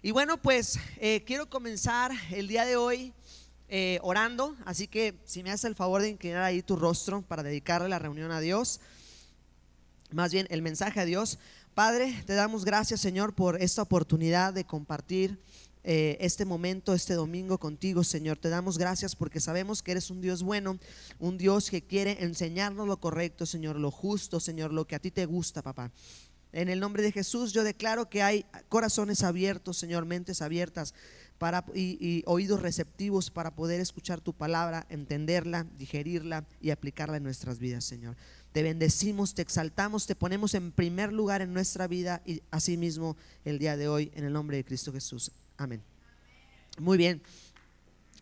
Y bueno, pues eh, quiero comenzar el día de hoy eh, orando, así que si me haces el favor de inclinar ahí tu rostro para dedicarle la reunión a Dios, más bien el mensaje a Dios. Padre, te damos gracias Señor por esta oportunidad de compartir eh, este momento, este domingo contigo Señor. Te damos gracias porque sabemos que eres un Dios bueno, un Dios que quiere enseñarnos lo correcto Señor, lo justo Señor, lo que a ti te gusta papá. En el nombre de Jesús yo declaro que hay corazones abiertos, Señor, mentes abiertas para, y, oídos receptivos para poder escuchar tu palabra, entenderla, digerirla y aplicarla en nuestras vidas, Señor. Te bendecimos, te exaltamos, te ponemos en primer lugar en nuestra vida y asimismo el día de hoy en el nombre de Cristo Jesús. Amén. Muy bien.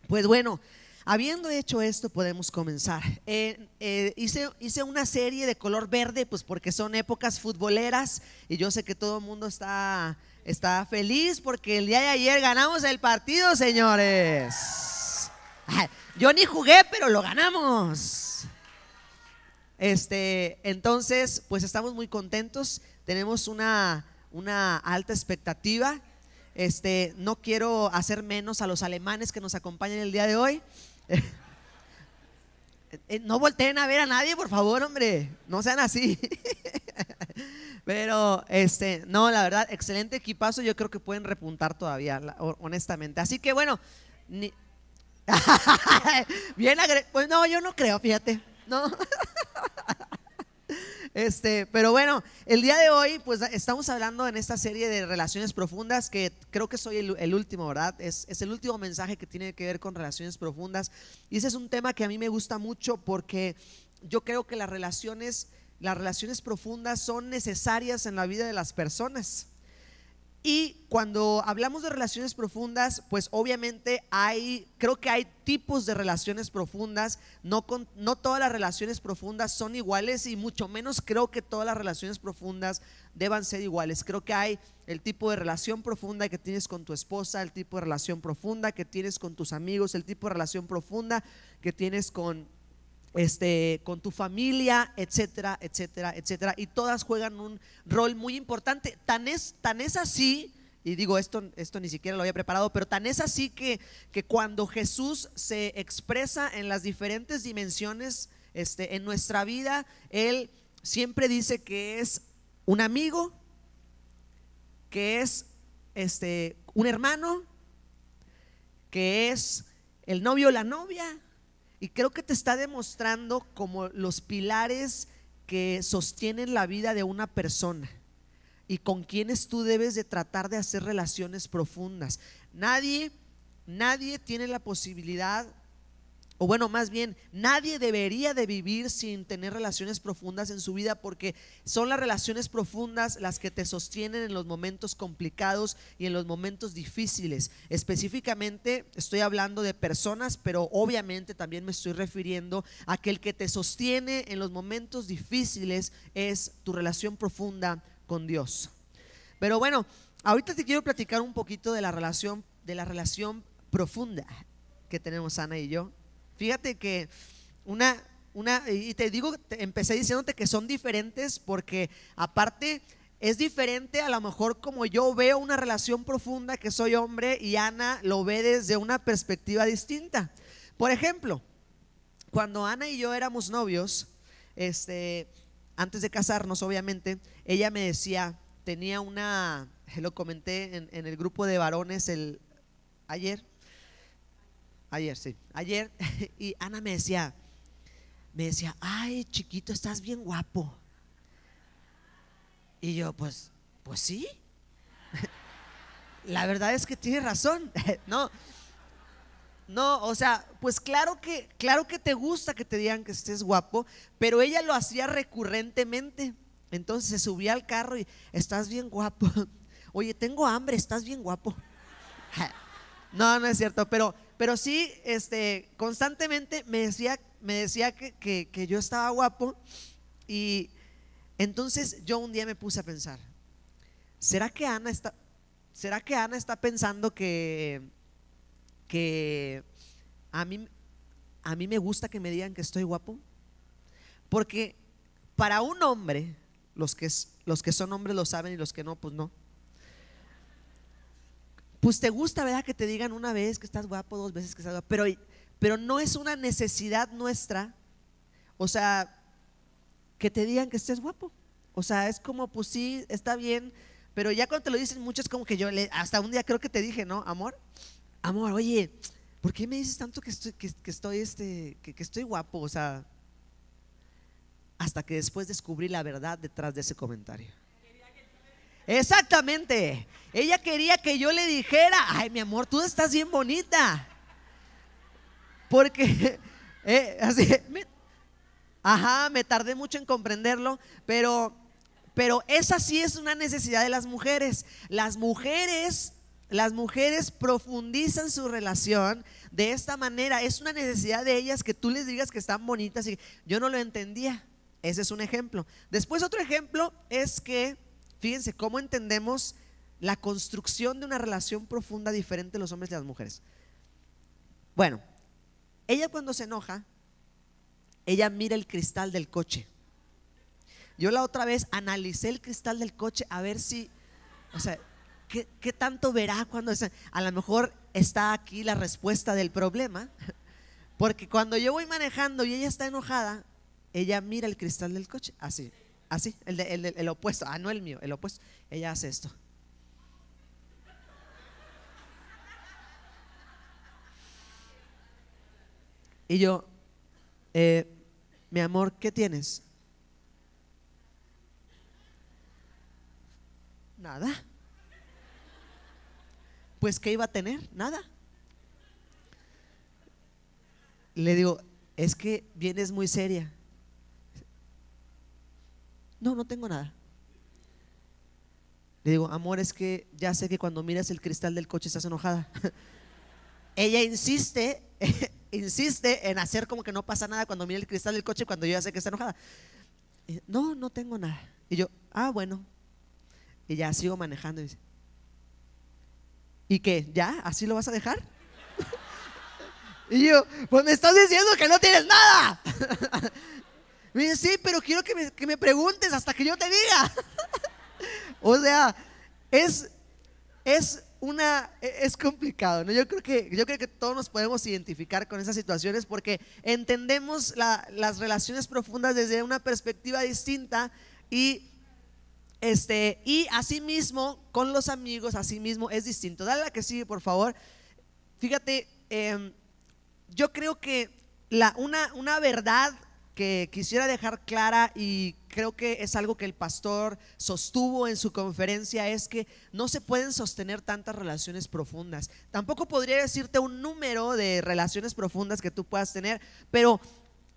Pues bueno. Habiendo hecho esto, podemos comenzar. Eh, eh, hice, hice, una serie de color verde, pues porque son épocas futboleras y yo sé que todo el mundo está, está feliz porque el día de ayer ganamos el partido, señores. Yo ni jugué, pero lo ganamos. Este, entonces, pues estamos muy contentos, tenemos una, una alta expectativa. Este, no quiero hacer menos a los alemanes que nos acompañan el día de hoy. Eh, no volteen a ver a nadie, por favor, hombre. No sean así. Pero, este, no, la verdad, excelente equipazo. Yo creo que pueden repuntar todavía, honestamente. Así que, bueno, bien Pues no, yo no creo, fíjate. No. Este, pero bueno, el día de hoy, pues estamos hablando en esta serie de relaciones profundas, que creo que soy el, último, ¿verdad? Es, es, el último mensaje que tiene que ver con relaciones profundas. Y ese es un tema que a mí me gusta mucho porque yo creo que las relaciones, las relaciones profundas son necesarias en la vida de las personas. Y cuando hablamos de relaciones profundas, pues obviamente hay, creo que hay tipos de relaciones profundas, no, no todas las relaciones profundas son iguales y mucho menos creo que todas las relaciones profundas deban ser iguales. Creo que hay el tipo de relación profunda que tienes con tu esposa, el tipo de relación profunda que tienes con tus amigos, el tipo de relación profunda que tienes con este, con tu familia, etcétera, etcétera, etcétera. Y todas juegan un rol muy importante. Tan es, tan es así, y digo, esto, esto ni siquiera lo había preparado, pero tan es así que, que cuando Jesús se expresa en las diferentes dimensiones este, en nuestra vida, Él siempre dice que es un amigo, que es este, un hermano, que es el novio o la novia, y creo que te está demostrando como los pilares que sostienen la vida de una persona y con quienes tú debes de tratar de hacer relaciones profundas. Nadie, nadie tiene la posibilidad o bueno, más bien, nadie debería de vivir sin tener relaciones profundas en su vida porque son las relaciones profundas las que te sostienen en los momentos complicados y en los momentos difíciles. Específicamente estoy hablando de personas, pero obviamente también me estoy refiriendo a que el que te sostiene en los momentos difíciles es tu relación profunda con Dios. Pero bueno, ahorita te quiero platicar un poquito de la relación de la relación profunda que tenemos Ana y yo Fíjate que una, una, y te digo, empecé diciéndote que son diferentes porque aparte es diferente a lo mejor como yo veo una relación profunda que soy hombre y Ana lo ve desde una perspectiva distinta. Por ejemplo, cuando Ana y yo éramos novios, este, antes de casarnos obviamente, ella me decía, tenía una, lo comenté en, el grupo de varones el, ayer, Ayer, sí. Ayer, y Ana me decía, me decía, ay, chiquito, estás bien guapo. Y yo, pues, pues sí. La verdad es que tiene razón. No, no, o sea, pues claro que, claro que te gusta que te digan que estés guapo, pero ella lo hacía recurrentemente. Entonces se subía al carro y estás bien guapo. Oye, tengo hambre, estás bien guapo. No, no es cierto, pero pero sí este, constantemente me decía, me decía que, yo estaba guapo y entonces yo un día me puse a pensar, ¿será que Ana está, será que Ana está pensando que, a, mí, a mí me gusta que me digan que estoy guapo? Porque para un hombre, los que, los que son hombres lo saben y los que no, pues no pues te gusta, ¿verdad? Que te digan una vez que estás guapo, dos veces que estás guapo, pero, pero no es una necesidad nuestra, o sea, que te digan que estés guapo. O sea, es como, pues sí, está bien, pero ya cuando te lo dicen muchos, como que yo, hasta un día creo que te dije, ¿no? Amor, amor, oye, ¿por qué me dices tanto que estoy, estoy, este, que, que estoy guapo? O sea, hasta que después descubrí la verdad detrás de ese comentario. Exactamente. Ella quería que yo le dijera, ay mi amor, tú estás bien bonita. Porque, eh, así, ajá, me tardé mucho en comprenderlo, pero, pero esa sí es una necesidad de las mujeres. Las mujeres las mujeres profundizan su relación de esta manera. Es una necesidad de ellas que tú les digas que están bonitas y yo no lo entendía. Ese es un ejemplo. Después otro ejemplo es que, fíjense cómo entendemos la construcción de una relación profunda diferente de los hombres y las mujeres. Bueno, ella cuando se enoja, ella mira el cristal del coche. Yo la otra vez analicé el cristal del coche a ver si, o sea, ¿qué, tanto verá cuando A lo mejor está aquí la respuesta del problema, porque cuando yo voy manejando y ella está enojada, ella mira el cristal del coche, así, así, el, el opuesto, ah, no el mío, el opuesto. Ella hace esto. Y yo, eh, mi amor, ¿qué tienes? Nada. Pues, ¿qué iba a tener? Nada. Le digo, es que vienes muy seria. No, no tengo nada. Le digo, amor, es que ya sé que cuando miras el cristal del coche estás enojada. Ella insiste insiste en hacer como que no pasa nada cuando mira el cristal del coche cuando yo ya sé que está enojada. no, no tengo nada. Y yo, ah, bueno. Y ya sigo manejando. Y, dice, ¿Y qué? ¿Ya? ¿Así lo vas a dejar? y yo, pues me estás diciendo que no tienes nada. me dice, sí, pero quiero que me, que me preguntes hasta que yo te diga. o sea, es, es una, e, es complicado, ¿no? Yo creo, que, yo creo que todos nos podemos identificar con esas situaciones porque entendemos las relaciones profundas desde una perspectiva distinta y, este, y asimismo con los amigos, asimismo es distinto. Dale la que sigue, por favor. Fíjate, em, yo creo que la, una, una verdad que quisiera dejar clara y creo que es algo que el pastor sostuvo en su conferencia, es que no se pueden sostener tantas relaciones profundas. Tampoco podría decirte un número de relaciones profundas que tú puedas tener, pero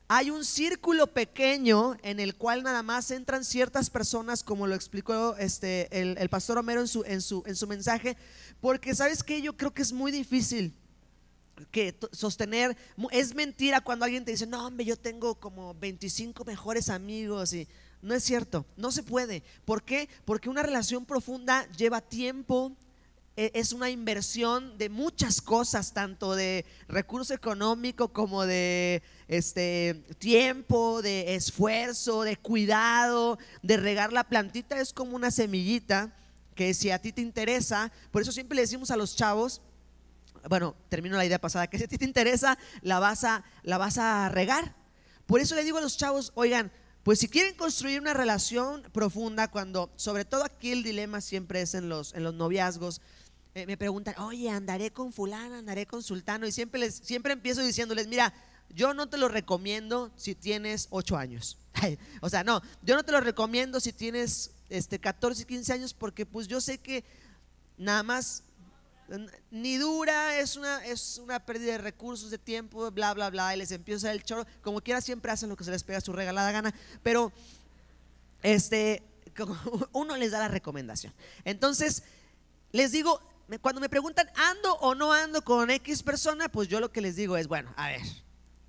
hay un círculo pequeño en el cual nada más entran ciertas personas, como lo explicó este, el, pastor Homero en su, en su mensaje, porque sabes que yo creo que es muy difícil que sostener, es mentira cuando alguien te dice, no, hombre, yo tengo como 25 mejores amigos y no es cierto, no se puede. ¿Por qué? Porque una relación profunda lleva tiempo, e, es una inversión de muchas cosas, tanto de recurso económico como de este, tiempo, de esfuerzo, de cuidado, de regar la plantita. Es como una semillita que si a ti te interesa, por eso siempre le decimos a los chavos, bueno, termino la idea pasada, que si a ti te interesa, la vas a, la vas a regar. Por eso le digo a los chavos, oigan, pues si quieren construir una relación profunda, cuando, sobre todo aquí el dilema siempre es en los, en los noviazgos, eh, me preguntan, oye, andaré con fulana, andaré con sultano, y siempre, les, siempre empiezo diciéndoles, mira, yo no te lo recomiendo si tienes 8 años. o sea, no, yo no te lo recomiendo si tienes este, 14, 15 años, porque pues yo sé que nada más ni dura, es una, es una pérdida de recursos, de tiempo, bla, bla, bla, y les empieza el choro. Como quiera, siempre hacen lo que se les pega su regalada gana, pero este, uno les da la recomendación. Entonces, les digo, cuando me preguntan, ¿ando o no ando con X persona? Pues yo lo que les digo es, bueno, a ver,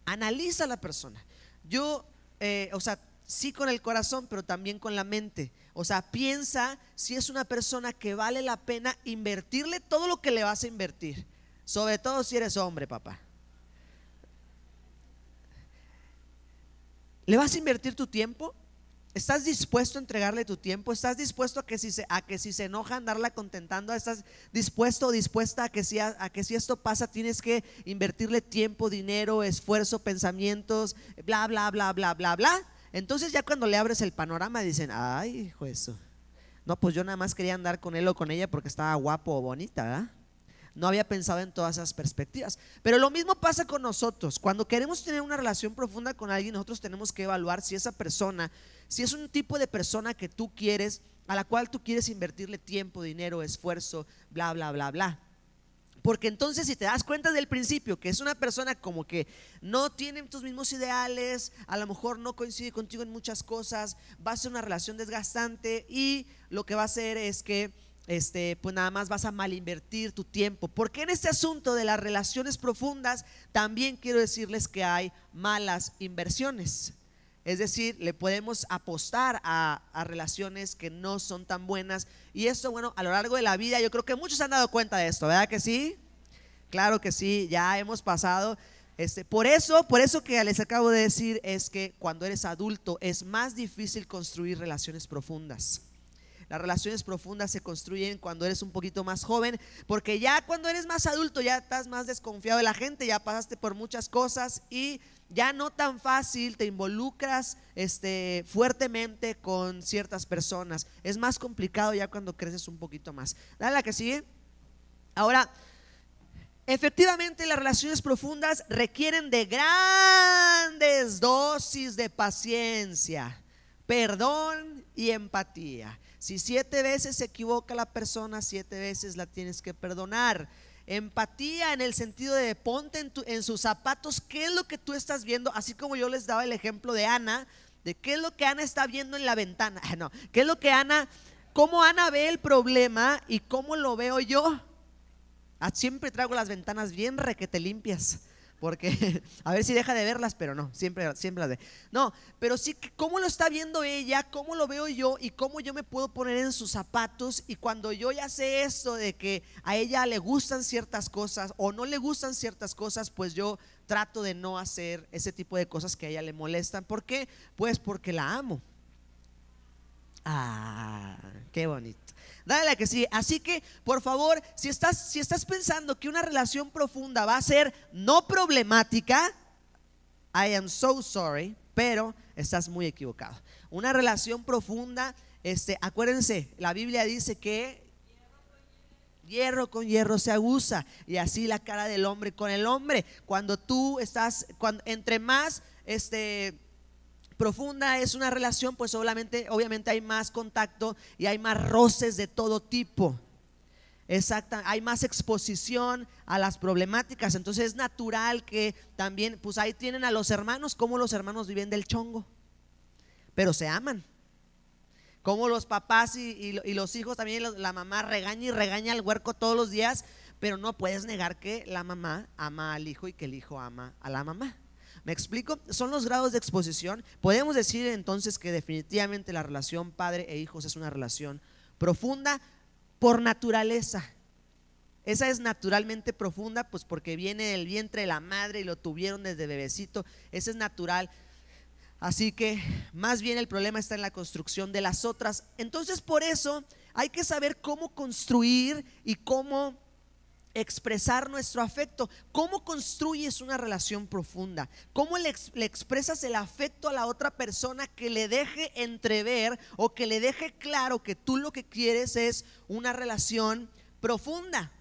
analiza a la persona. Yo, eh, o sea, sí con el corazón, pero también con la mente. O sea, piensa si es una persona que vale la pena invertirle todo lo que le vas a invertir. Sobre todo si eres hombre, papá. ¿Le vas a invertir tu tiempo? ¿Estás dispuesto a entregarle tu tiempo? ¿Estás dispuesto a que si se, a que si se enoja andarla contentando? ¿Estás dispuesto o dispuesta a que, si, a que si esto pasa tienes que invertirle tiempo, dinero, esfuerzo, pensamientos, bla, bla, bla, bla, bla, bla? Entonces ya cuando le abres el panorama dicen, ay, hijo eso. No, pues yo nada más quería andar con él o con ella porque estaba guapo o bonita, ¿verdad? No había pensado en todas esas perspectivas. Pero lo mismo pasa con nosotros. Cuando queremos tener una relación profunda con alguien, nosotros tenemos que evaluar si esa persona, si es un tipo de persona que tú quieres, a la cual tú quieres invertirle tiempo, dinero, esfuerzo, bla, bla, bla, bla. Porque entonces si te das cuenta del principio que es una persona como que no tiene tus mismos ideales, a lo mejor no coincide contigo en muchas cosas, va a ser una relación desgastante y lo que va a hacer es que este, pues nada más vas a mal invertir tu tiempo. Porque en este asunto de las relaciones profundas también quiero decirles que hay malas inversiones. Es decir, le podemos apostar a, relaciones que no son tan buenas. Y esto bueno, a lo largo de la vida yo creo que muchos se han dado cuenta de esto, ¿verdad que sí? Claro que sí, ya hemos pasado. Este, por eso, por eso que les acabo de decir es que cuando eres adulto es más difícil construir relaciones profundas. Las relaciones profundas se construyen cuando eres un poquito más joven, porque ya cuando eres más adulto ya estás más desconfiado de la gente, ya pasaste por muchas cosas y ya no tan fácil te involucras este, fuertemente con ciertas personas. Es más complicado ya cuando creces un poquito más. Dale la que sigue. Ahora, Efectivamente, las relaciones profundas requieren de grandes dosis de paciencia, perdón y empatía. Si siete veces se equivoca la persona, siete veces la tienes que perdonar. Empatía en el sentido de ponte en, sus zapatos, qué es lo que tú estás viendo, así como yo les daba el ejemplo de Ana, de qué es lo que Ana está viendo en la ventana. No, qué es lo que Ana, cómo Ana ve el problema y cómo lo veo yo. Ah, siempre traigo las ventanas bien re te limpias. Porque a ver si deja de verlas, pero no, siempre, siempre las ve. No, pero sí, ¿cómo lo está viendo ella? ¿Cómo lo veo yo? ¿Y cómo yo me puedo poner en sus zapatos? Y cuando yo ya sé esto de que a ella le gustan ciertas cosas o no le gustan ciertas cosas, pues yo trato de no hacer ese tipo de cosas que a ella le molestan. ¿Por qué? Pues porque la amo. Ah, qué bonito. Dale la que sí. Así que, por favor, si estás, si estás pensando que una relación profunda va a ser no problemática, I am so sorry, pero estás muy equivocado. Una relación profunda, este, acuérdense, la Biblia dice que hierro con hierro se agusa y así la cara del hombre con el hombre. Cuando tú estás, cuando, entre más este, profunda es una relación, pues obviamente, obviamente hay más contacto y hay más roces de todo tipo. Exacta, hay más exposición a las problemáticas, entonces es natural que también, pues ahí tienen a los hermanos, como los hermanos viven del chongo, pero se aman. Como los papás y, y los hijos también, la mamá regaña y regaña al huerco todos los días, pero no puedes negar que la mamá ama al hijo y que el hijo ama a la mamá. ¿Me explico? Son los grados de exposición. Podemos decir entonces que definitivamente la relación padre e hijos es una relación profunda por naturaleza. Esa es naturalmente profunda, pues porque viene del vientre de la madre y lo tuvieron desde bebecito. Eso es natural. Así que más bien el problema está en la construcción de las otras. Entonces por eso hay que saber cómo construir y cómo expresar nuestro afecto. ¿Cómo construyes una relación profunda? ¿Cómo le, expresas el afecto a la otra persona que le deje entrever o que le deje claro que tú lo que quieres es una relación profunda?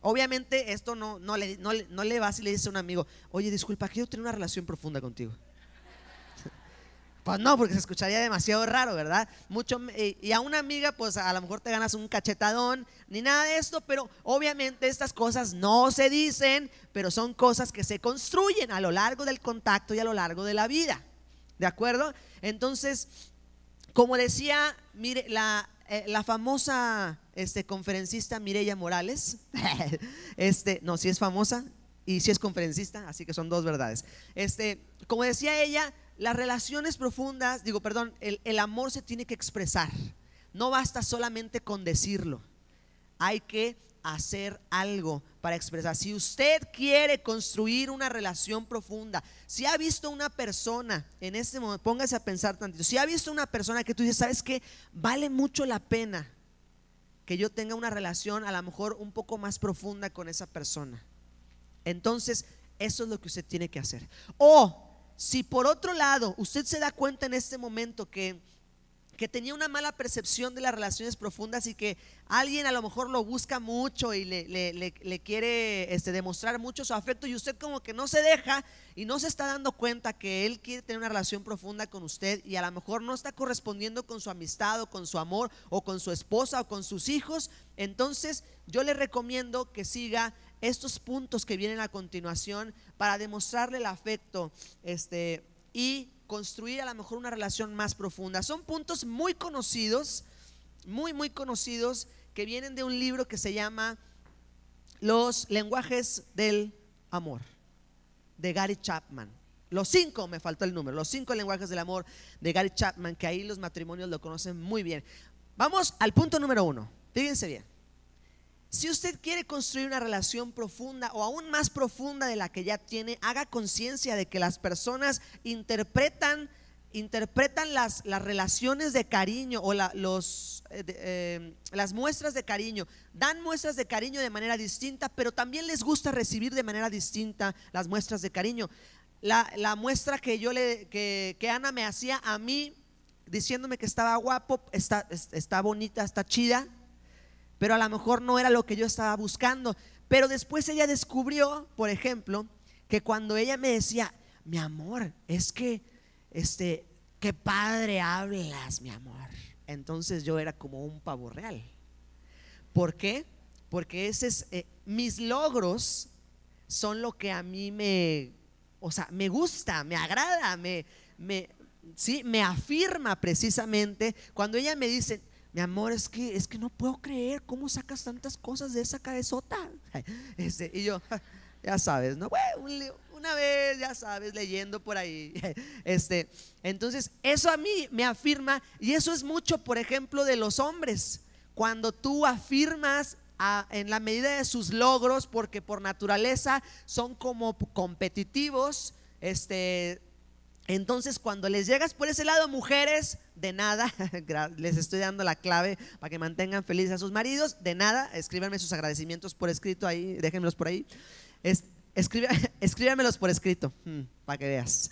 Obviamente esto no, no, le, no le vas y le dices a un amigo, oye, disculpa, quiero tener una relación profunda contigo. Pues no, porque se escucharía demasiado raro, ¿verdad? Mucho, y a una amiga, pues a lo mejor te ganas un cachetadón, ni nada de esto, pero obviamente estas cosas no se dicen, pero son cosas que se construyen a lo largo del contacto y a lo largo de la vida. ¿De acuerdo? Entonces, como decía, eh, la, famosa este, conferencista Mireya Morales, este, no, si es famosa y si es conferencista, así que son dos verdades. Este, como decía ella, las relaciones profundas, digo, perdón, el, amor se tiene que expresar. No basta solamente con decirlo. Hay que hacer algo para expresar. Si usted quiere construir una relación profunda, si ha visto una persona en este momento, póngase a pensar tantito, si ha visto una persona que tú dices, ¿sabes que Vale mucho la pena que yo tenga una relación a lo mejor un poco más profunda con esa persona. Entonces, eso es lo que usted tiene que hacer. O si por otro lado usted se da cuenta en este momento que, tenía una mala percepción de las relaciones profundas y que alguien a lo mejor lo busca mucho y le, le, quiere este, demostrar mucho su afecto y usted como que no se deja y no se está dando cuenta que él quiere tener una relación profunda con usted y a lo mejor no está correspondiendo con su amistad o con su amor o con su esposa o con sus hijos, entonces yo le recomiendo que siga estos puntos que vienen a continuación para demostrarle el afecto este, y construir a lo mejor una relación más profunda. Son puntos muy conocidos, muy, muy conocidos, que vienen de un libro que se llama Los lenguajes del amor, de Gary Chapman. Los cinco, me faltó el número, los cinco lenguajes del amor de Gary Chapman, que ahí los matrimonios lo conocen muy bien. Vamos al punto número uno, fíjense bien. Si usted quiere construir una relación profunda o aún más profunda de la que ya tiene, haga conciencia de que las personas interpretan, interpretan las, relaciones de cariño o los, eh, eh, las muestras de cariño. Dan muestras de cariño de manera distinta, pero también les gusta recibir de manera distinta las muestras de cariño. La, muestra que yo le, que, Ana me hacía a mí diciéndome que estaba guapo, está bonita, está chida, pero a lo mejor no era lo que yo estaba buscando. Pero después ella descubrió, por ejemplo, que cuando ella me decía, mi amor, es que, este, qué padre hablas, mi amor. Entonces yo era como un pavo real. ¿Por qué? Porque ese eh, mis logros son lo que a mí me, o sea, me gusta, me agrada, me, me, sí, me afirma precisamente. Cuando ella me dice, mi amor, es que, es que no puedo creer cómo sacas tantas cosas de esa cabezota. Este, y yo, ya sabes, ¿no? una vez, ya sabes, leyendo por ahí. Este, entonces, eso a mí me afirma, y eso es mucho, por ejemplo, de los hombres. Cuando tú afirmas en la medida de sus logros, porque por naturaleza son como competitivos, este, entonces, cuando les llegas por ese lado, mujeres, de nada, les estoy dando la clave para que mantengan felices a sus maridos, de nada, escríbanme sus agradecimientos por escrito ahí, déjenmelos por ahí. escríbanmelos por escrito, mm, para que veas.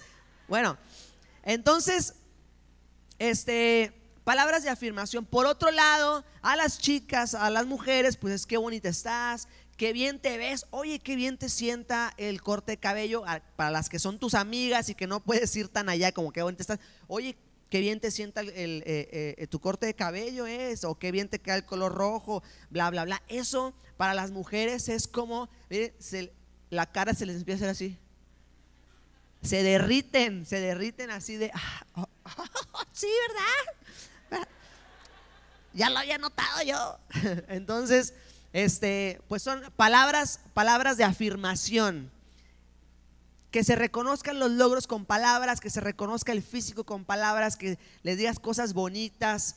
Bueno, entonces, este, palabras de afirmación. Por otro lado, a las chicas, a las mujeres, pues es que bonita estás, qué bien te ves, oye, qué bien te sienta el corte de cabello, ah, para las que son tus amigas y que no puedes ir tan allá como que te estás, oye, qué bien te sienta el, eh, eh, eh, tu corte de cabello es, o qué bien te queda el color rojo, bla, bla, bla. Eso para las mujeres es como, la cara se les empieza a hacer así. Se derriten, se derriten así de, ah, oh, sí, ¿verdad? Ya lo había notado yo. Entonces, este, pues son palabras, palabras de afirmación. Que se reconozcan los logros con palabras, que se reconozca el físico con palabras, que le digas cosas bonitas.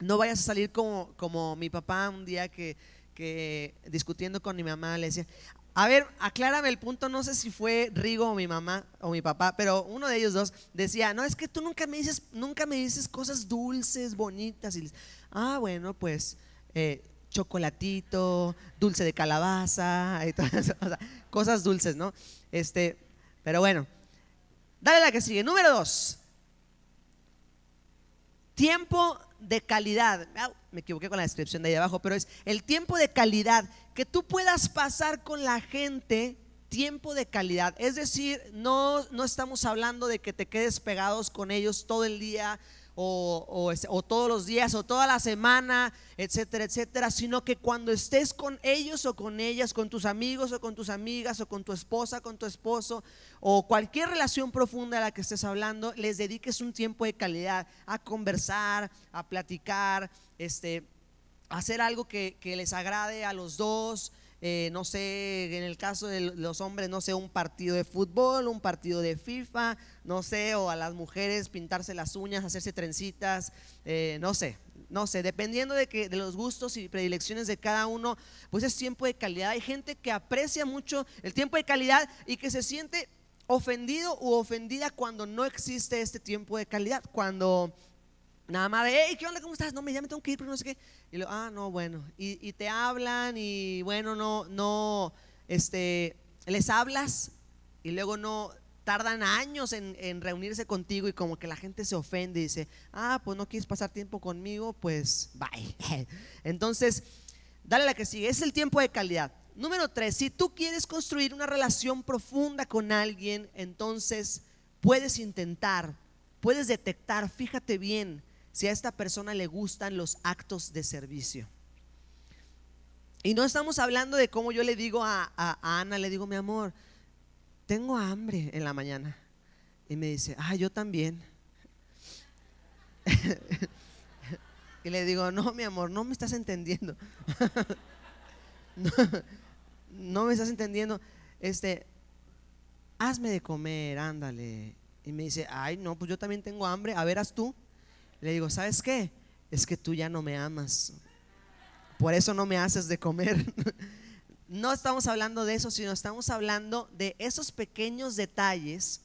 No vayas a salir como, como mi papá un día que, que discutiendo con mi mamá le decía, a ver, aclárame el punto, no sé si fue Rigo o mi mamá o mi papá, pero uno de ellos dos decía, no, es que tú nunca me dices, nunca me dices cosas dulces, bonitas. Y ah, bueno, pues eh, chocolatito, dulce de calabaza, cosas dulces, ¿no? Este, pero bueno, dale la que sigue. Número dos, tiempo de calidad. me equivoqué con la descripción de ahí abajo, pero es el tiempo de calidad que tú puedas pasar con la gente tiempo de calidad. Es decir, no, no estamos hablando de que te quedes pegados con ellos todo el día o, o, todos los días o toda la semana, etcétera, etcétera, sino que cuando estés con ellos o con ellas, con tus amigos o con tus amigas o con tu esposa, con tu esposo o cualquier relación profunda de la que estés hablando, les dediques un tiempo de calidad a conversar, a platicar, este, hacer algo que, que les agrade a los dos, eh, no sé, en el caso de los hombres, no sé, un partido de fútbol, un partido de FIFA, no sé, o a las mujeres pintarse las uñas, hacerse trencitas, eh, no sé, no sé, dependiendo de, que, de los gustos y predilecciones de cada uno, pues es tiempo de calidad. Hay gente que aprecia mucho el tiempo de calidad y que se siente ofendido u ofendida cuando no existe este tiempo de calidad, cuando Nada más de, hey, ¿qué onda? ¿Cómo estás? No, me ya me tengo que ir pero no sé qué. Y luego, ah, no, bueno. Y, te hablan y bueno, no, no, este, les hablas y luego no, tardan años en, en reunirse contigo y como que la gente se ofende y dice, ah, pues no quieres pasar tiempo conmigo, pues bye. Entonces, dale la que sigue, es el tiempo de calidad. Número tres, si tú quieres construir una relación profunda con alguien, entonces puedes intentar, puedes detectar, fíjate bien si a esta persona le gustan los actos de servicio. Y no estamos hablando de cómo yo le digo a, Ana, le digo, mi amor, tengo hambre en la mañana. Y me dice, ah, yo también. y le digo, no, mi amor, no me estás entendiendo. no, me estás entendiendo. Este, hazme de comer, ándale. Y me dice, ay, no, pues yo también tengo hambre, a verás tú. Le digo, ¿sabes qué? Es que tú ya no me amas. Por eso no me haces de comer. No estamos hablando de eso, sino estamos hablando de esos pequeños detalles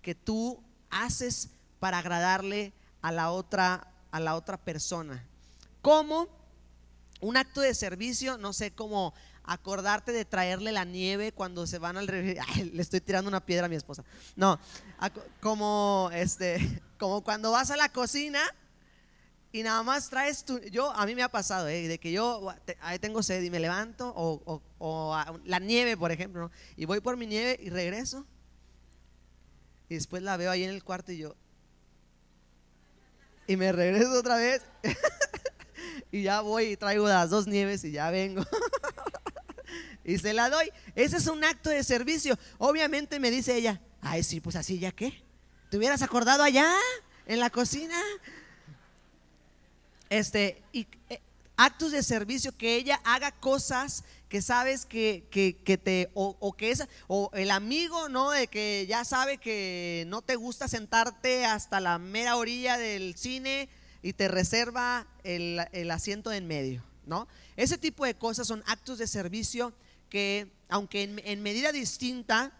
que tú haces para agradarle a la otra a la otra persona. ¿Cómo? Un acto de servicio, no sé cómo acordarte de traerle la nieve cuando se van al le estoy tirando una piedra a mi esposa. No, como este, como cuando vas a la cocina y nada más traes tu, yo, a mí me ha pasado, eh, de que yo ahí tengo sed y me levanto, o, la nieve, por ejemplo, y voy por mi nieve y regreso, y después la veo ahí en el cuarto y yo, y me regreso otra vez, y ya voy y traigo las dos nieves y ya vengo. y se la doy. Ese es un acto de servicio. Obviamente me dice ella, ay, sí, pues así ya qué. ¿Te hubieras acordado allá, en la cocina? Este, y eh, actos de servicio, que ella haga cosas que sabes que, te, o, o, que es, o el amigo, ¿no? De que ya sabe que no te gusta sentarte hasta la mera orilla del cine y te reserva el, el asiento en medio, ¿no? Ese tipo de cosas son actos de servicio que, aunque en, medida distinta,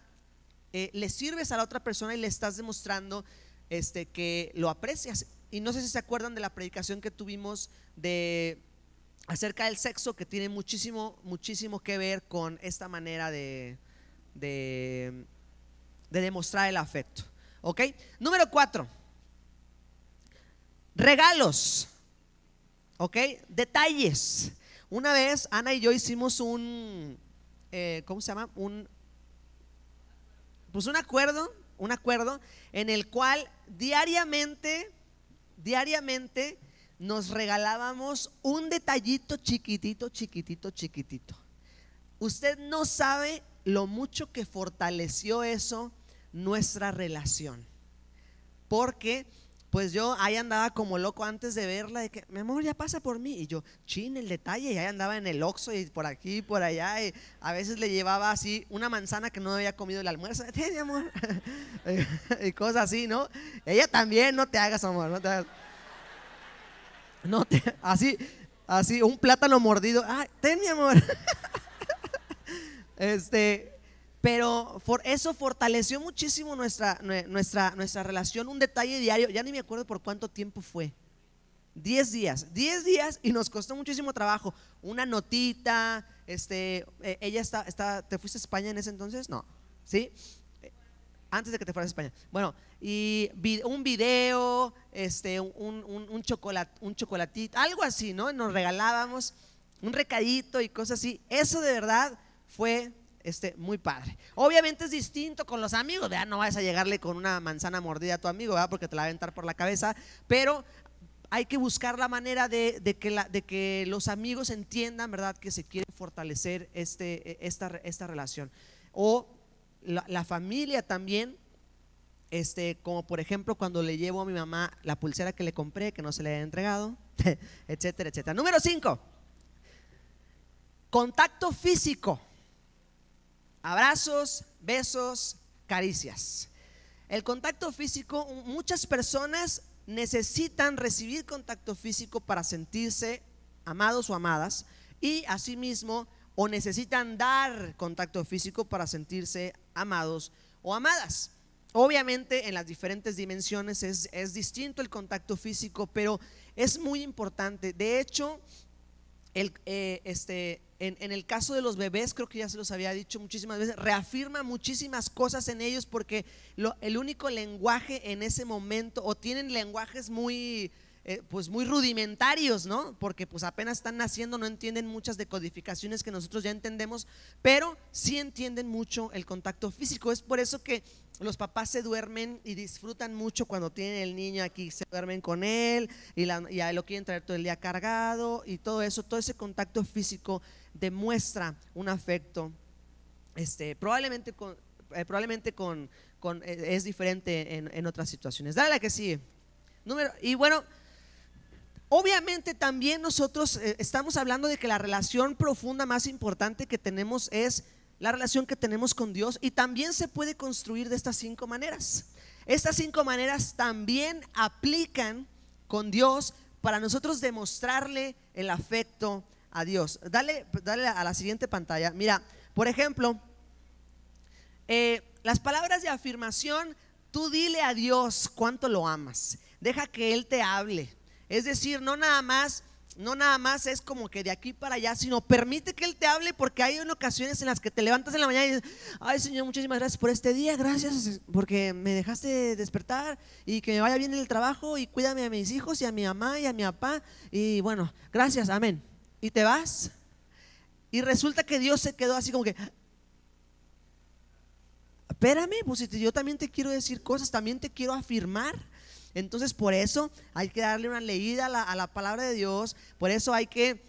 eh, le sirves a la otra persona y le estás demostrando este, que lo aprecias. Y no sé si se acuerdan de la predicación que tuvimos de acerca del sexo, que tiene muchísimo, muchísimo que ver con esta manera de, de, demostrar el afecto. ¿Ok? Número cuatro, Regalos, ¿ok? Detalles. Una vez Ana y yo hicimos un, eh, ¿cómo se llama? Un, pues un acuerdo, un acuerdo en el cual diariamente, diariamente nos regalábamos un detallito chiquitito, chiquitito, chiquitito. Usted no sabe lo mucho que fortaleció eso nuestra relación, porque pues yo ahí andaba como loco antes de verla, de que, mi amor, ya pasa por mí. Y yo, chin, el detalle. Y ahí andaba en el oxo y por aquí, por allá. Y a veces le llevaba así una manzana que no había comido el almuerzo. Ten, mi amor. y cosas así, ¿no? Ella también, no te hagas, amor, no te hagas. No así, así, un plátano mordido. ay, ten, mi amor. este, pero eso fortaleció muchísimo nuestra, nuestra, nuestra relación. Un detalle diario, ya ni me acuerdo por cuánto tiempo fue. Diez días, diez días y nos costó muchísimo trabajo. Una notita, este, eh, ella está, está, ¿te fuiste a España en ese entonces? No, ¿sí? Antes de que te fueras a España. Bueno, y un video, este, un, un, un, un chocolatito, algo así, ¿no? Nos regalábamos un recadito y cosas así. Eso de verdad fue este, muy padre. Obviamente es distinto con los amigos, ¿verdad? No vas a llegarle con una manzana mordida a tu amigo, ¿verdad? Porque te la va a aventar por la cabeza, pero hay que buscar la manera de, que, de que, los amigos entiendan, ¿verdad? Que se quiere fortalecer este, e, esta, esta relación. O la, familia también, este, como por ejemplo cuando le llevo a mi mamá la pulsera que le compré, que no se le había entregado, etcétera, etcétera. Número 5, contacto físico. Abrazos, besos, caricias. El contacto físico, muchas personas necesitan recibir contacto físico para sentirse amados o amadas y asimismo o necesitan dar contacto físico para sentirse amados o amadas. Obviamente en las diferentes dimensiones es, es distinto el contacto físico, pero es muy importante. De hecho, eh, este, en, el caso de los bebés, creo que ya se los había dicho muchísimas veces, reafirma muchísimas cosas en ellos porque lo, el único lenguaje en ese momento, o tienen lenguajes muy eh, pues muy rudimentarios, ¿no? Porque pues apenas están naciendo, no entienden muchas decodificaciones que nosotros ya entendemos, pero sí entienden mucho el contacto físico. Es por eso que los papás se duermen y disfrutan mucho cuando tienen el niño aquí, se duermen con él y, lo quieren traer todo el día cargado y todo eso, todo ese contacto físico demuestra un afecto. Este, probablemente con, eh, probablemente con, con eh, es diferente en, otras situaciones. Dale la que sigue. Número, y bueno, Obviamente también nosotros eh, estamos hablando de que la relación profunda más importante que tenemos es la relación que tenemos con Dios y también se puede construir de estas cinco maneras. Estas cinco maneras también aplican con Dios para nosotros demostrarle el afecto a Dios. Dale, dale a la siguiente pantalla. Mira, por ejemplo, eh, las palabras de afirmación, tú dile a Dios cuánto lo amas. Deja que Él te hable. Es decir, no nada más, no nada más es como que de aquí para allá, sino permite que Él te hable porque hay ocasiones en las que te levantas en la mañana y dices, ay Señor, muchísimas gracias por este día, gracias porque me dejaste despertar y que me vaya bien el trabajo y cuídame a mis hijos y a mi mamá y a mi papá y bueno, gracias, amén. Y te vas y resulta que Dios se quedó así como que, espérame, pues yo también te quiero decir cosas, también te quiero afirmar entonces por eso hay que darle una leída a la, palabra de Dios, por eso hay que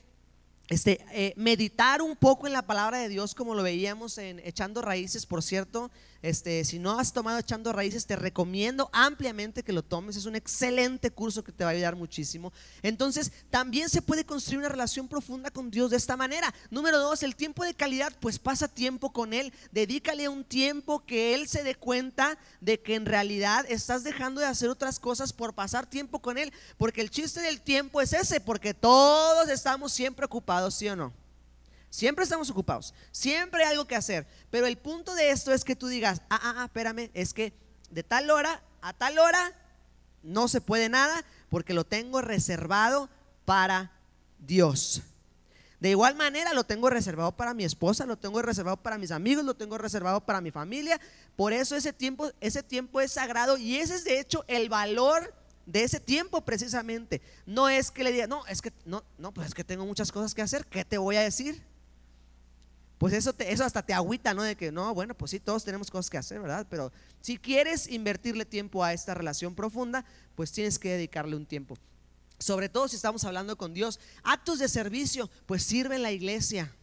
este, eh, meditar un poco en la palabra de Dios como lo veíamos en Echando Raíces, por cierto, este, si no has tomado Echando Raíces, te recomiendo ampliamente que lo tomes. Es un excelente curso que te va a ayudar muchísimo. Entonces, también se puede construir una relación profunda con Dios de esta manera. Número dos, el tiempo de calidad, pues pasa tiempo con Él. Dedícale un tiempo que Él se dé cuenta de que en realidad estás dejando de hacer otras cosas por pasar tiempo con Él. Porque el chiste del tiempo es ese, porque todos estamos siempre ocupados, ¿sí o no? Siempre estamos ocupados, siempre hay algo que hacer. Pero el punto de esto es que tú digas, ah, ah, ah, espérame, es que de tal hora a tal hora no se puede nada porque lo tengo reservado para Dios. De igual manera lo tengo reservado para mi esposa, lo tengo reservado para mis amigos, lo tengo reservado para mi familia. Por eso ese tiempo, ese tiempo es sagrado y ese es de hecho el valor de ese tiempo precisamente. No es que le diga, no, es que no, no, pues es que tengo muchas cosas que hacer, ¿qué te voy a decir? pues eso, eso hasta te agüita, ¿no? De que no, bueno, pues sí, todos tenemos cosas que hacer, ¿verdad? Pero si quieres invertirle tiempo a esta relación profunda, pues tienes que dedicarle un tiempo. Sobre todo si estamos hablando con Dios. Actos de servicio, pues sirve en la iglesia,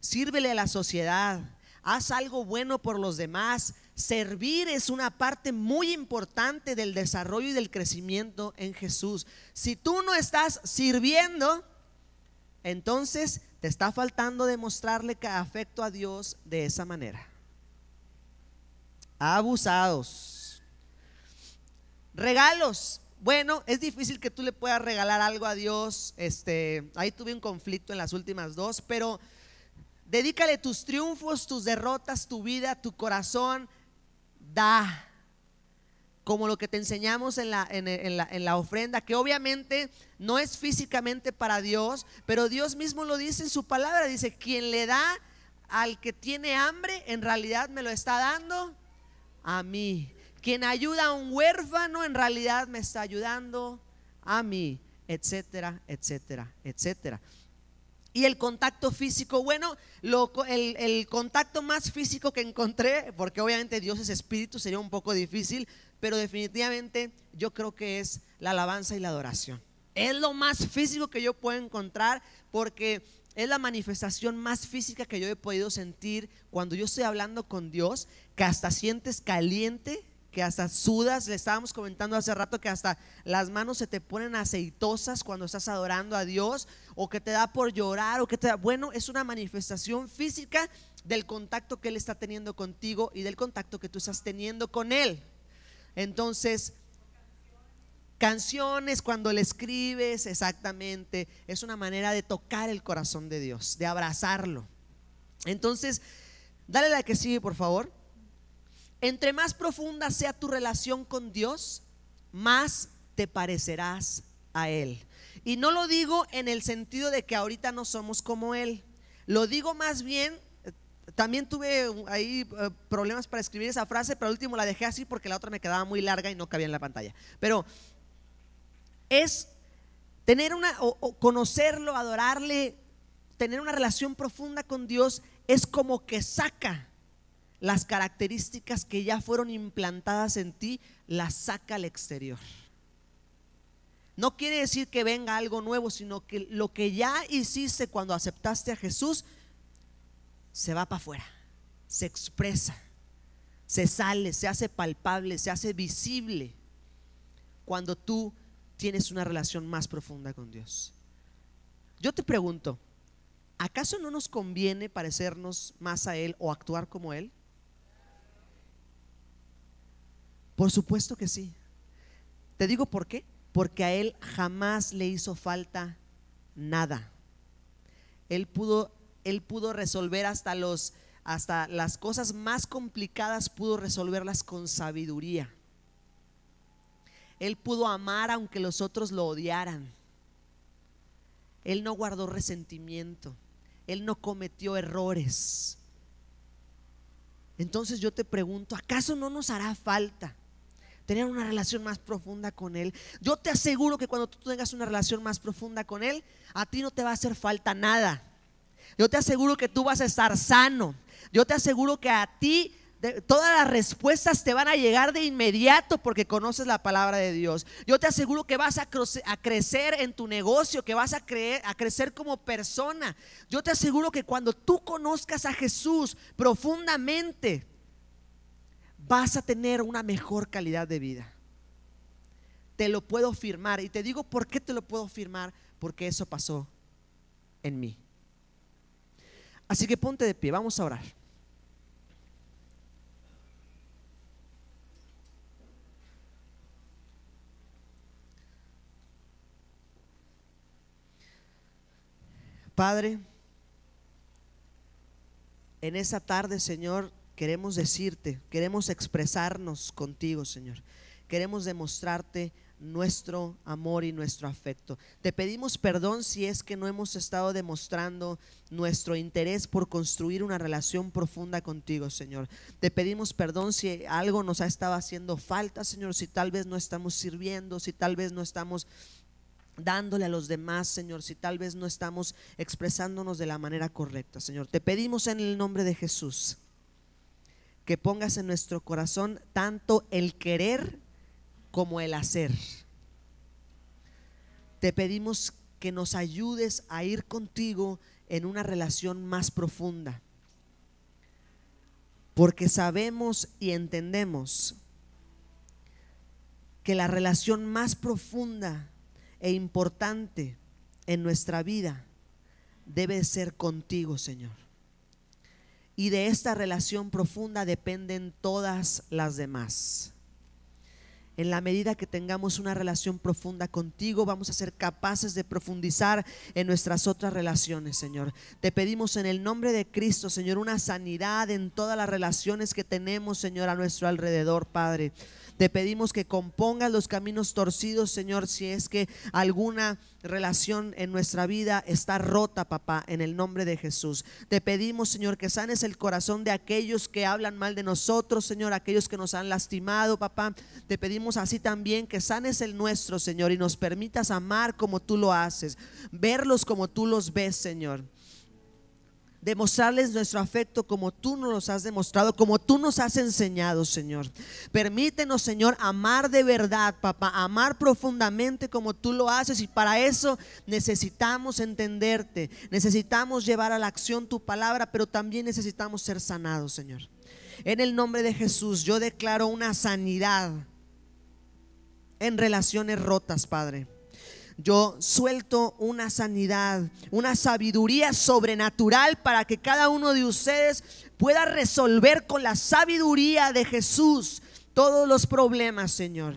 sírvele a la sociedad, haz algo bueno por los demás. Servir es una parte muy importante del desarrollo y del crecimiento en Jesús. Si tú no estás sirviendo, entonces te está faltando demostrarle afecto a Dios de esa manera. Abusados. Regalos. Bueno, es difícil que tú le puedas regalar algo a Dios. Este, ahí tuve un conflicto en las últimas dos, pero dedícale tus triunfos, tus derrotas, tu vida, tu corazón. Da como lo que te enseñamos en la, ofrenda, que obviamente no es físicamente para Dios, pero Dios mismo lo dice en su palabra, dice, quien le da al que tiene hambre, en realidad me lo está dando a mí. Quien ayuda a un huérfano, en realidad me está ayudando a mí, etcétera, etcétera, etcétera y el contacto físico. Bueno, el, el, contacto más físico que encontré, porque obviamente Dios es espíritu, sería un poco difícil, pero definitivamente yo creo que es la alabanza y la adoración. Es lo más físico que yo puedo encontrar porque es la manifestación más física que yo he podido sentir cuando yo estoy hablando con Dios, que hasta sientes caliente, que hasta sudas, le estábamos comentando hace rato que hasta las manos se te ponen aceitosas cuando estás adorando a Dios o que te da por llorar o que te da, bueno, es una manifestación física del contacto que Él está teniendo contigo y del contacto que tú estás teniendo con Él. Entonces, canciones cuando le escribes, exactamente, es una manera de tocar el corazón de Dios, de abrazarlo. Entonces, dale la que sigue, por favor. Entre más profunda sea tu relación con Dios, más te parecerás a Él. Y no lo digo en el sentido de que ahorita no somos como Él. Lo digo más bien, también tuve ahí eh, problemas para escribir esa frase, pero al último la dejé así porque la otra me quedaba muy larga y no cabía en la pantalla. Pero es tener una, conocerlo, adorarle, tener una relación profunda con Dios, es como que saca las características que ya fueron implantadas en ti, las saca al exterior no quiere decir que venga algo nuevo, sino que lo que ya hiciste cuando aceptaste a Jesús se va para afuera, se expresa, se sale, se hace palpable, se hace visible cuando tú tienes una relación más profunda con Dios. Yo te pregunto, ¿acaso no nos conviene parecernos más a Él o actuar como Él? Por supuesto que sí. ¿Te digo por qué? porque a él jamás le hizo falta nada. Él pudo, él pudo resolver hasta, los, hasta las cosas más complicadas, pudo resolverlas con sabiduría. Él pudo amar aunque los otros lo odiaran. Él no guardó resentimiento. Él no cometió errores. Entonces yo te pregunto, ¿acaso no nos hará falta? tener una relación más profunda con Él. Yo te aseguro que cuando tú tengas una relación más profunda con Él, a ti no te va a hacer falta nada. Yo te aseguro que tú vas a estar sano. Yo te aseguro que a ti todas las respuestas te van a llegar de inmediato porque conoces la palabra de Dios. Yo te aseguro que vas a, a crecer en tu negocio, que vas a, creer, a crecer como persona. Yo te aseguro que cuando tú conozcas a Jesús profundamente, vas a tener una mejor calidad de vida. Te lo puedo firmar. Y te digo por qué te lo puedo firmar. Porque eso pasó en mí. Así que ponte de pie, vamos a orar. Padre, en esa tarde, Señor, Queremos decirte, queremos expresarnos contigo, Señor. Queremos demostrarte nuestro amor y nuestro afecto. Te pedimos perdón si es que no hemos estado demostrando nuestro interés por construir una relación profunda contigo, Señor. Te pedimos perdón si algo nos ha estado haciendo falta, Señor, si tal vez no estamos sirviendo, si tal vez no estamos dándole a los demás, Señor, si tal vez no estamos expresándonos de la manera correcta, Señor. Te pedimos en el nombre de Jesús que pongas en nuestro corazón tanto el querer como el hacer. Te pedimos que nos ayudes a ir contigo en una relación más profunda, porque sabemos y entendemos que la relación más profunda e importante en nuestra vida debe ser contigo, Señor y de esta relación profunda dependen todas las demás. En la medida que tengamos una relación profunda contigo, vamos a ser capaces de profundizar en nuestras otras relaciones, Señor. Te pedimos en el nombre de Cristo, Señor, una sanidad en todas las relaciones que tenemos, Señor, a nuestro alrededor, Padre. Te pedimos que compongas los caminos torcidos, Señor, si es que alguna relación en nuestra vida está rota, papá, en el nombre de Jesús. Te pedimos, Señor, que sanes el corazón de aquellos que hablan mal de nosotros, Señor, aquellos que nos han lastimado, papá. Te pedimos así también que sanes el nuestro, Señor, y nos permitas amar como tú lo haces, verlos como tú los ves, Señor demostrarles nuestro afecto como tú nos los has demostrado, como tú nos has enseñado, Señor. Permítenos, Señor, amar de verdad, papá, amar profundamente como tú lo haces y para eso necesitamos entenderte, necesitamos llevar a la acción tu palabra, pero también necesitamos ser sanados, Señor. En el nombre de Jesús, yo declaro una sanidad en relaciones rotas, Padre yo suelto una sanidad, una sabiduría sobrenatural para que cada uno de ustedes pueda resolver con la sabiduría de Jesús todos los problemas, Señor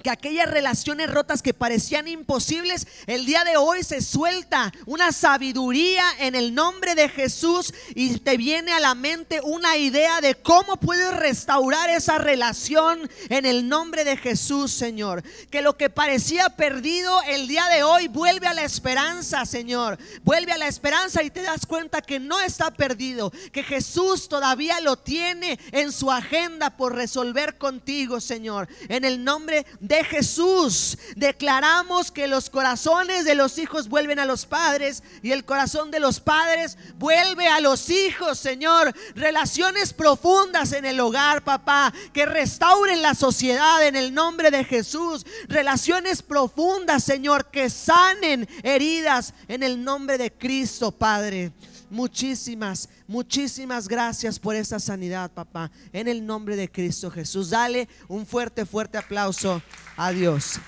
que aquellas relaciones rotas que parecían imposibles, el día de hoy se suelta una sabiduría en el nombre de Jesús y te viene a la mente una idea de cómo puedes restaurar esa relación en el nombre de Jesús, Señor. Que lo que parecía perdido el día de hoy vuelve a la esperanza, Señor. Vuelve a la esperanza y te das cuenta que no está perdido, que Jesús todavía lo tiene en su agenda por resolver contigo, Señor. En el nombre de de Jesús. Declaramos que los corazones de los hijos vuelven a los padres y el corazón de los padres vuelve a los hijos, Señor. Relaciones profundas en el hogar, papá, que restauren la sociedad en el nombre de Jesús. Relaciones profundas, Señor, que sanen heridas en el nombre de Cristo, Padre muchísimas, muchísimas gracias por esa sanidad, papá. En el nombre de Cristo Jesús. Dale un fuerte, fuerte aplauso a Dios.